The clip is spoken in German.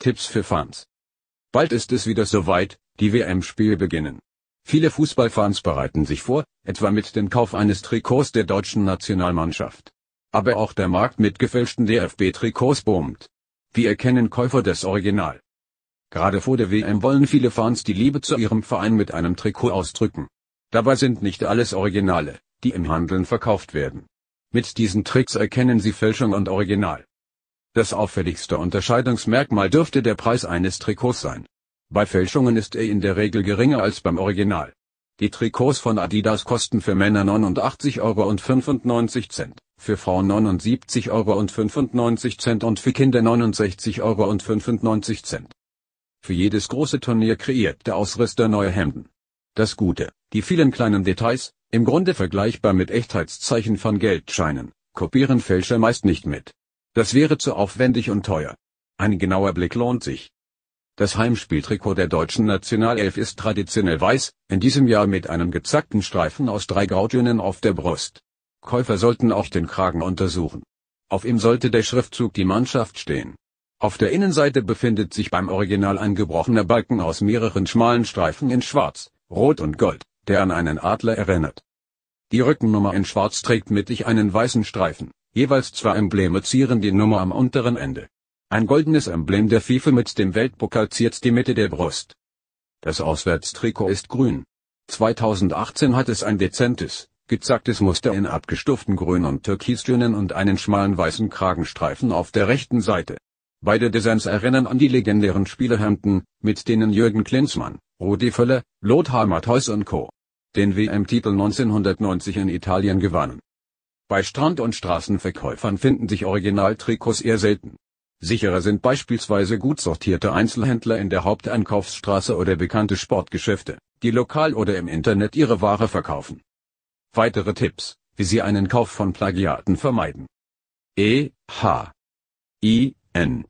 Tipps für Fans. Bald ist es wieder soweit, die WM-Spiele beginnen. Viele Fußballfans bereiten sich vor, etwa mit dem Kauf eines Trikots der deutschen Nationalmannschaft. Aber auch der Markt mit gefälschten DFB-Trikots boomt. Wie erkennen Käufer das Original? Gerade vor der WM wollen viele Fans die Liebe zu ihrem Verein mit einem Trikot ausdrücken. Dabei sind nicht alles Originale, die im Handeln verkauft werden. Mit diesen Tricks erkennen sie Fälschung und Original. Das auffälligste Unterscheidungsmerkmal dürfte der Preis eines Trikots sein. Bei Fälschungen ist er in der Regel geringer als beim Original. Die Trikots von Adidas kosten für Männer 89,95 Euro, für Frauen 79,95 Euro und für Kinder 69,95 Euro. Für jedes große Turnier kreiert der Ausrüster neue Hemden. Das Gute, die vielen kleinen Details, im Grunde vergleichbar mit Echtheitszeichen von Geldscheinen, kopieren Fälscher meist nicht mit. Das wäre zu aufwendig und teuer. Ein genauer Blick lohnt sich. Das Heimspieltrikot der deutschen Nationalelf ist traditionell weiß, in diesem Jahr mit einem gezackten Streifen aus drei Grautönen auf der Brust. Käufer sollten auch den Kragen untersuchen. Auf ihm sollte der Schriftzug die Mannschaft stehen. Auf der Innenseite befindet sich beim Original ein gebrochener Balken aus mehreren schmalen Streifen in Schwarz, Rot und Gold, der an einen Adler erinnert. Die Rückennummer in Schwarz trägt mittig einen weißen Streifen. Jeweils zwei Embleme zieren die Nummer am unteren Ende. Ein goldenes Emblem der FIFA mit dem Weltpokal ziert die Mitte der Brust. Das Auswärtstrikot ist grün. 2018 hat es ein dezentes, gezacktes Muster in abgestuften Grün und Türkistönen und einen schmalen weißen Kragenstreifen auf der rechten Seite. Beide Designs erinnern an die legendären Spielerhemden, mit denen Jürgen Klinsmann, Rudi Völler, Lothar Matthäus und Co. den WM-Titel 1990 in Italien gewannen. Bei Strand- und Straßenverkäufern finden sich Originaltrikots eher selten. Sicherer sind beispielsweise gut sortierte Einzelhändler in der Haupteinkaufsstraße oder bekannte Sportgeschäfte, die lokal oder im Internet ihre Ware verkaufen. Weitere Tipps, wie Sie einen Kauf von Plagiaten vermeiden. E. H. I. N.